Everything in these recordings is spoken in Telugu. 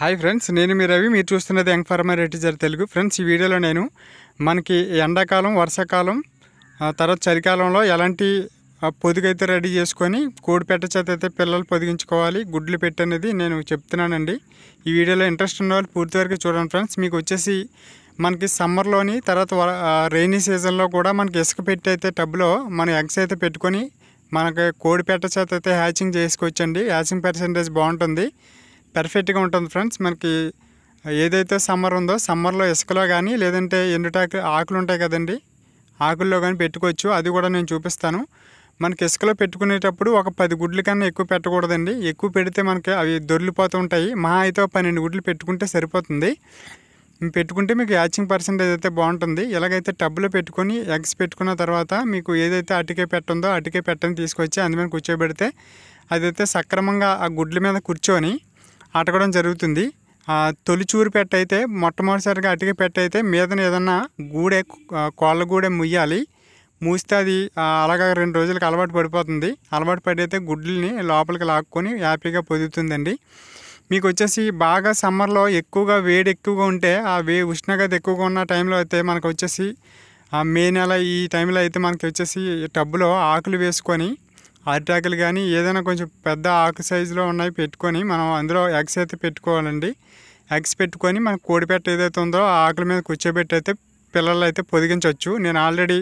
హాయ్ ఫ్రెండ్స్ నేను మీ రవి మీరు చూస్తున్నది యంగ్ ఫార్మర్ రేటిజర్ తెలుగు ఫ్రెండ్స్ ఈ వీడియోలో నేను మనకి ఎండాకాలం వర్షాకాలం తర్వాత చలికాలంలో ఎలాంటి పొదుగైతే రెడీ చేసుకొని కోడి పెట్ట చేత అయితే పిల్లలు పొదిగించుకోవాలి గుడ్లు పెట్టనేది నేను చెప్తున్నానండి ఈ వీడియోలో ఇంట్రెస్ట్ ఉన్న వాళ్ళు పూర్తి వరకు చూడండి ఫ్రెండ్స్ మీకు వచ్చేసి మనకి సమ్మర్లోని తర్వాత రైనీ సీజన్లో కూడా మనకి ఇసుక పెట్టి అయితే టబ్లో మనం ఎగ్స్ అయితే పెట్టుకొని మనకి కోడి పెట్ట చేత అయితే హ్యాచింగ్ చేసుకోవచ్చండి హ్యాచింగ్ పర్సంటేజ్ బాగుంటుంది పర్ఫెక్ట్గా ఉంటుంది ఫ్రెండ్స్ మనకి ఏదైతే సమ్మర్ ఉందో సమ్మర్లో ఇసుకలో కానీ లేదంటే ఎండుటాకు ఆకులు ఉంటాయి కదండి ఆకుల్లో కానీ పెట్టుకోవచ్చు అది కూడా నేను చూపిస్తాను మనకి ఇసుకలో పెట్టుకునేటప్పుడు ఒక పది గుడ్లు కన్నా ఎక్కువ పెట్టకూడదండి ఎక్కువ పెడితే మనకి అవి దొరికిపోతూ ఉంటాయి మహా అయితే పన్నెండు గుడ్లు పెట్టుకుంటే సరిపోతుంది పెట్టుకుంటే మీకు యాచింగ్ పర్సెంటేజ్ అయితే బాగుంటుంది ఎలాగైతే టబ్బులో పెట్టుకొని ఎగ్స్ పెట్టుకున్న తర్వాత మీకు ఏదైతే అటుకే పెట్ట ఉందో పెట్టని తీసుకొచ్చి అందుమీద కూర్చోబెడితే అదైతే సక్రమంగా ఆ గుడ్ల మీద కూర్చొని అటకడం జరుగుతుంది తొలిచూరు పెట్ట అయితే మొట్టమొదటిసారిగా అటికి పెట్ట అయితే మీదన ఏదన్నా గూడే కోళ్ళ గూడే ముయ్యాలి మూస్తే అది అలాగా రెండు రోజులకి అలవాటు పడిపోతుంది అలవాటు పడితే గుడ్లని లోపలికి లాక్కొని హ్యాపీగా పొదుగుతుందండి మీకు వచ్చేసి బాగా సమ్మర్లో ఎక్కువగా వేడి ఎక్కువగా ఉంటే ఆ వే ఉష్ణగత ఎక్కువగా ఉన్న టైంలో అయితే మనకు వచ్చేసి మే నెల ఈ టైంలో అయితే మనకి వచ్చేసి టబ్బులో ఆకులు వేసుకొని అరిటాకులు కానీ ఏదైనా కొంచెం పెద్ద ఆకు సైజులో ఉన్నాయి పెట్టుకొని మనం అందులో ఎగ్స్ అయితే పెట్టుకోవాలండి ఎగ్స్ పెట్టుకొని మన కోడిపెట్ట ఏదైతే ఉందో ఆ ఆకుల మీద కూర్చోబెట్టి అయితే పిల్లలు అయితే పొదిగించవచ్చు నేను ఆల్రెడీ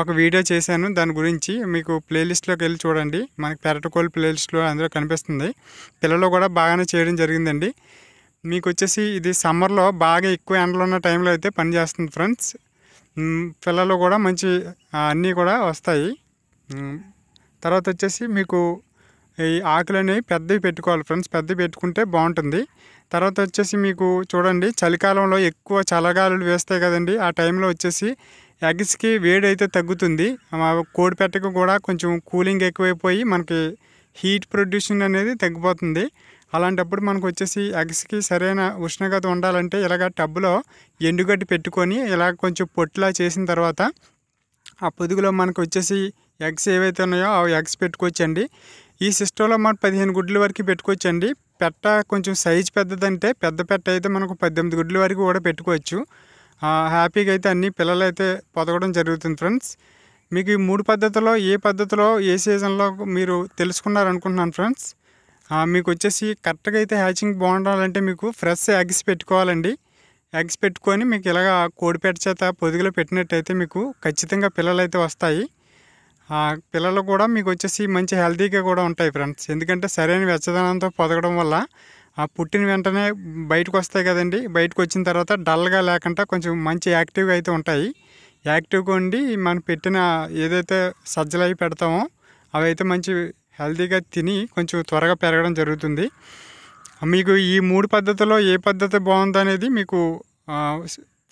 ఒక వీడియో చేశాను దాని గురించి మీకు ప్లేలిస్ట్లోకి వెళ్ళి చూడండి మనకి పెరటకోలు ప్లేలిస్ట్లో అందులో కనిపిస్తుంది పిల్లలు కూడా బాగానే చేయడం జరిగిందండి మీకు వచ్చేసి ఇది సమ్మర్లో బాగా ఎక్కువ ఎండలు ఉన్న టైంలో అయితే పనిచేస్తుంది ఫ్రెండ్స్ పిల్లలు కూడా మంచి అన్నీ కూడా వస్తాయి తర్వాత వచ్చేసి మీకు ఈ ఆకులు అనేవి పెద్దవి పెట్టుకోవాలి ఫ్రెండ్స్ పెద్దవి పెట్టుకుంటే బాగుంటుంది తర్వాత వచ్చేసి మీకు చూడండి చలికాలంలో ఎక్కువ చలగాలు వేస్తాయి కదండి ఆ టైంలో వచ్చేసి ఎగ్స్కి వేడి అయితే తగ్గుతుంది కోడి పెట్టకు కూడా కొంచెం కూలింగ్ ఎక్కువైపోయి మనకి హీట్ ప్రొడ్యూషన్ అనేది తగ్గిపోతుంది అలాంటప్పుడు మనకు వచ్చేసి ఎగ్స్కి సరైన ఉష్ణోగ్రత ఉండాలంటే ఇలాగ టబ్లో ఎండుగడ్డి పెట్టుకొని ఇలా కొంచెం పొట్లా చేసిన తర్వాత ఆ పొదుగులో మనకు వచ్చేసి ఎగ్స్ ఏవైతే ఉన్నాయో ఆ ఎగ్స్ పెట్టుకోవచ్చండి ఈ సిస్టంలో మనం పదిహేను గుడ్ల వరకు పెట్టుకోవచ్చండి పెట్ట కొంచెం సైజ్ పెద్దదంటే పెద్ద పెట్ట అయితే మనకు పద్దెనిమిది గుడ్ల వరకు కూడా పెట్టుకోవచ్చు హ్యాపీగా అయితే అన్ని పిల్లలు అయితే పొదగడం జరుగుతుంది ఫ్రెండ్స్ మీకు ఈ మూడు పద్ధతిలో ఏ పద్ధతిలో ఏ సీజన్లో మీరు తెలుసుకున్నారనుకుంటున్నాను ఫ్రెండ్స్ మీకు వచ్చేసి కరెక్ట్గా అయితే హ్యాచింగ్ బాగుండాలంటే మీకు ఫ్రెష్ ఎగ్స్ పెట్టుకోవాలండి ఎగ్స్ పెట్టుకొని మీకు ఇలాగ కోడిపేట చేత పొదుగులో పెట్టినట్టయితే మీకు ఖచ్చితంగా పిల్లలు అయితే వస్తాయి పిల్లలు కూడా మీకు వచ్చేసి మంచి హెల్తీగా కూడా ఉంటాయి ఫ్రెండ్స్ ఎందుకంటే సరైన వెచ్చదనంతో పొదగడం వల్ల ఆ పుట్టిన వెంటనే బయటకు వస్తాయి కదండి బయటకు వచ్చిన తర్వాత డల్గా లేకుండా కొంచెం మంచి యాక్టివ్గా అయితే ఉంటాయి యాక్టివ్గా ఉండి మనం పెట్టిన ఏదైతే సజ్జలు అవి పెడతామో అవి అయితే మంచి హెల్తీగా తిని కొంచెం త్వరగా పెరగడం జరుగుతుంది మీకు ఈ మూడు పద్ధతిలో ఏ పద్ధతి బాగుందనేది మీకు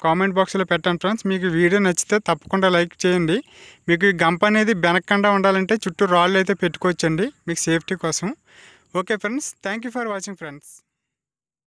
కామెంట్ బాక్స్లో పెట్టండి ఫ్రెండ్స్ మీకు వీడియో నచ్చితే తప్పకుండా లైక్ చేయండి మీకు ఈ గంప అనేది వెనక్కండా ఉండాలంటే చుట్టూ రాళ్ళు అయితే పెట్టుకోవచ్చండి మీకు సేఫ్టీ కోసం okay friends thank for watching friends